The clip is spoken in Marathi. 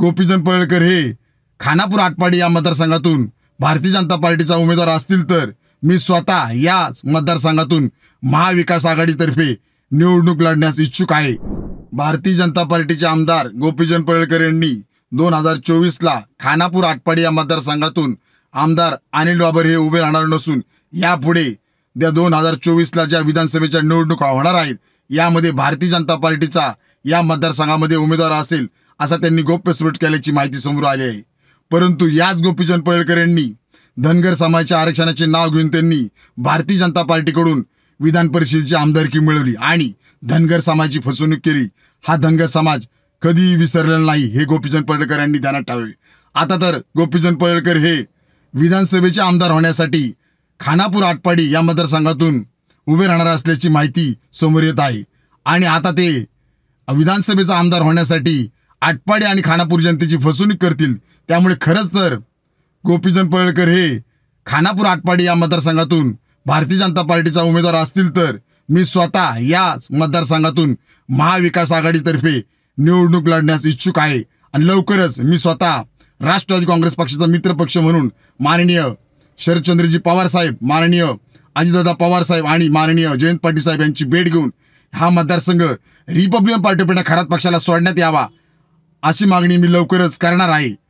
गोपीचंद पळकर हे खानापूर आटपाडी या मतदारसंघातून भारतीय जनता पार्टीचा उमेदवार असतील तर मी स्वतः या मतदारसंघातून महाविकास आघाडीतर्फे निवडणूक लढण्यास इच्छुक आहे भारतीय जनता पार्टीचे आमदार गोपीचंद पळकर यांनी दोन हजार चोवीसला खानापूर आटपाडी या मतदारसंघातून आमदार अनिल बाबर हे उभे राहणार नसून यापुढे त्या दोन हजार चोवीसला ज्या विधानसभेच्या निवडणुका होणार आहेत यामध्ये भारतीय जनता पार्टीचा या मतदारसंघामध्ये उमेदवार असेल असा त्यांनी स्फोट केल्याची माहिती समोर आली आहे परंतु याच गोपीचंद पळेकर यांनी धनगर समाजाच्या आरक्षणाचे नाव घेऊन त्यांनी भारतीय जनता पार्टीकडून विधान परिषदेची आमदारकी मिळवली आणि धनगर समाजाची फसवणूक केली हा धनगर समाज कधीही विसरलेला नाही हे गोपीचंद पळेकर यांनी ध्यानात ठेवले आता तर गोपीचंद पळेकर हे विधानसभेचे आमदार होण्यासाठी खानापूर आटपाडी या मतदारसंघातून उभे राहणार असल्याची माहिती समोर येत आहे आणि आता ते विधानसभेचा आमदार होण्यासाठी आटपाडे आणि खानापूर जनतेची फसवणूक करतील त्यामुळे खरंच तर गोपीचंद पळळकर हे खानापूर आटपाडे या मतदारसंघातून भारतीय जनता पार्टीचा उमेदवार असतील तर मी स्वतः या मतदारसंघातून महाविकास आघाडीतर्फे निवडणूक लढण्यास इच्छुक आहे आणि लवकरच मी स्वतः राष्ट्रवादी काँग्रेस पक्षाचा मित्रपक्ष म्हणून माननीय शरदचंद्रजी पवार साहेब माननीय अजितदादा पवार साहेब आणि माननीय जयंत पाटील साहेब यांची भेट घेऊन हा मतदारसंघ रिपब्लिकन पार्टीपेक्षा खरात पक्षाला सोडण्यात यावा अशी मागणी मी लवकरच करणार आहे